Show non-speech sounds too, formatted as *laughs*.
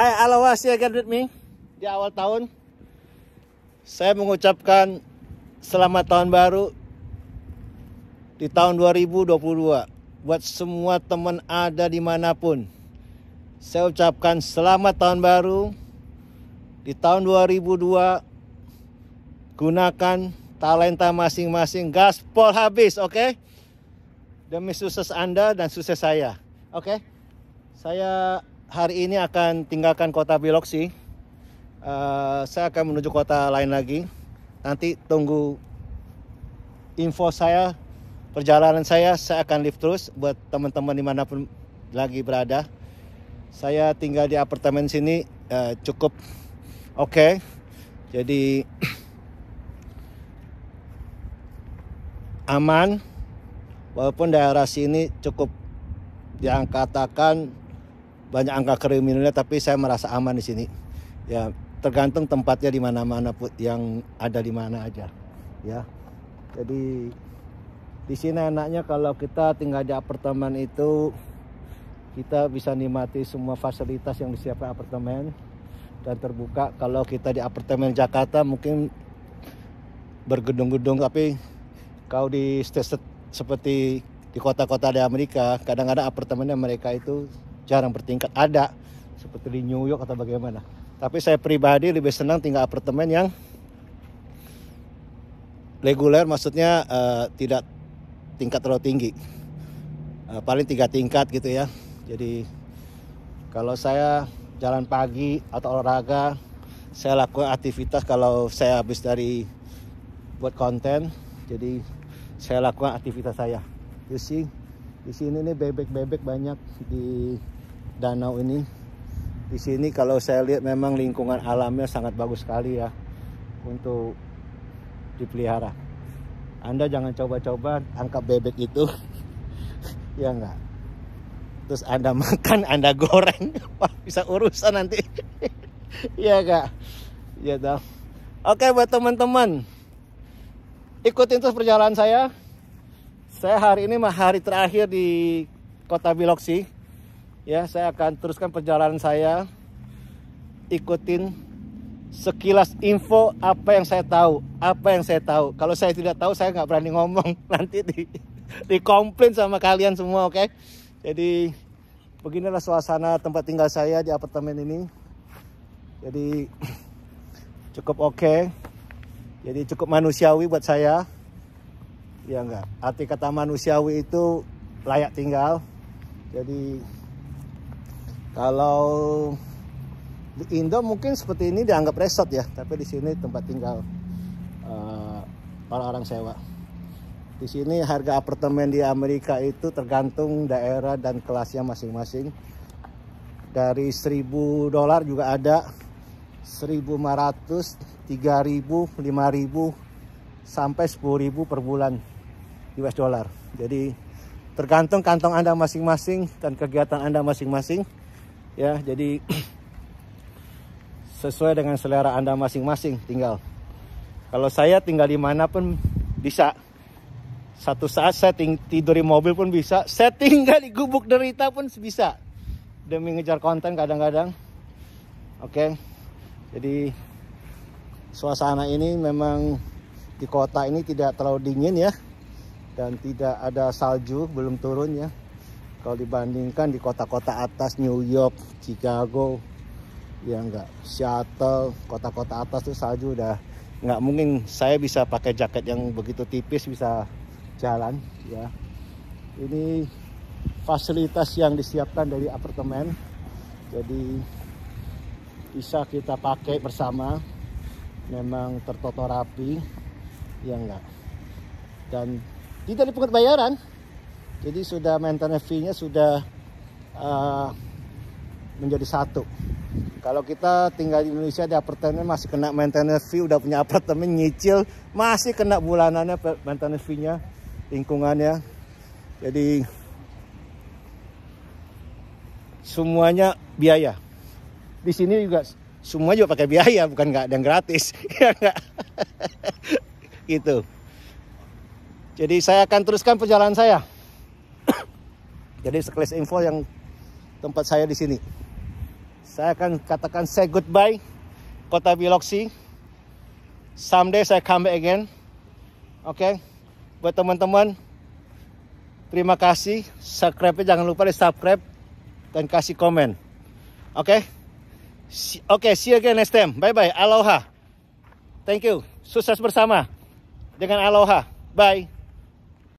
Hai Alawas, agar ya, again with me. Di awal tahun, saya mengucapkan selamat tahun baru di tahun 2022. Buat semua teman ada dimanapun. Saya ucapkan selamat tahun baru di tahun 2002. Gunakan talenta masing-masing, gaspol habis, oke? Okay? Demi sukses Anda dan sukses saya, oke? Okay? Saya hari ini akan tinggalkan kota Biloxi. Uh, eh, saya akan menuju kota lain lagi. Nanti tunggu info saya, perjalanan saya, saya akan live terus buat teman-teman dimanapun lagi berada. Saya tinggal di apartemen sini uh, cukup oke. Okay. Jadi *clears throat* aman, walaupun daerah sini cukup yang katakan banyak angka kriminalnya tapi saya merasa aman di sini ya tergantung tempatnya di mana-mana put yang ada di mana aja ya jadi di sini enaknya kalau kita tinggal di apartemen itu kita bisa nikmati semua fasilitas yang disiapkan apartemen dan terbuka kalau kita di apartemen Jakarta mungkin bergedung-gedung tapi kau di state seperti di kota-kota di Amerika kadang-kadang apartemennya mereka itu jarang bertingkat ada seperti di New York atau bagaimana. Tapi saya pribadi lebih senang tinggal apartemen yang reguler maksudnya uh, tidak tingkat terlalu tinggi. Uh, paling tiga tingkat gitu ya. Jadi kalau saya jalan pagi atau olahraga, saya lakukan aktivitas kalau saya habis dari buat konten. Jadi saya lakukan aktivitas saya. You see? Di sini nih bebek-bebek banyak di danau ini. Di sini kalau saya lihat memang lingkungan alamnya sangat bagus sekali ya untuk dipelihara. Anda jangan coba-coba angkat bebek itu. *laughs* ya enggak. Terus Anda makan, Anda goreng. *laughs* Wah, bisa urusan nanti. *laughs* Ya enggak? Ya dong. Oke buat teman-teman. Ikutin terus perjalanan saya. Saya hari ini mah hari terakhir di Kota Biloksi. Ya, saya akan teruskan perjalanan saya. Ikutin sekilas info apa yang saya tahu, apa yang saya tahu. Kalau saya tidak tahu, saya nggak berani ngomong. *laughs* Nanti di dikomplain sama kalian semua, oke? Okay? Jadi beginilah suasana tempat tinggal saya di apartemen ini. Jadi *clears throat* cukup oke. Okay. Jadi cukup manusiawi buat saya ya enggak arti kata manusiawi itu layak tinggal jadi kalau di Indo mungkin seperti ini dianggap resort ya tapi di sini tempat tinggal orang-orang eh, sewa di sini harga apartemen di Amerika itu tergantung daerah dan kelasnya masing-masing dari 1000 dolar juga ada 1500 3000 5000 sampai 10.000 per bulan US dollar. Jadi tergantung kantong Anda masing-masing dan kegiatan Anda masing-masing. Ya, jadi *clears throat* sesuai dengan selera Anda masing-masing tinggal. Kalau saya tinggal di mana pun bisa. Satu saat saya tidur di mobil pun bisa, saya tinggal di gubuk derita pun bisa. Demi ngejar konten kadang-kadang. Oke. Okay. Jadi suasana ini memang di kota ini tidak terlalu dingin ya dan tidak ada salju belum turun ya kalau dibandingkan di kota-kota atas New York, Chicago ya enggak Seattle kota-kota atas tuh salju udah nggak mungkin saya bisa pakai jaket yang begitu tipis bisa jalan ya ini fasilitas yang disiapkan dari apartemen jadi bisa kita pakai bersama memang tertoto rapi ya enggak dan tidak dipungut bayaran jadi sudah maintenance fee-nya sudah uh, menjadi satu kalau kita tinggal di Indonesia di apartemen masih kena maintenance fee udah punya apartemen nyicil masih kena bulanannya maintenance fee-nya lingkungannya jadi semuanya biaya di sini juga semua juga pakai biaya bukan nggak ada yang gratis *laughs* ya enggak *laughs* gitu. Jadi saya akan teruskan perjalanan saya. *coughs* Jadi sekelas info yang tempat saya di sini. Saya akan katakan say goodbye Kota Biloxi. Someday saya come back again. Oke. Okay? Buat teman-teman terima kasih. Subscribe jangan lupa di-subscribe dan kasih komen. Oke. Okay? Oke, okay, see you again next time. Bye bye. Aloha. Thank you. Sukses bersama dengan aloha. Bye.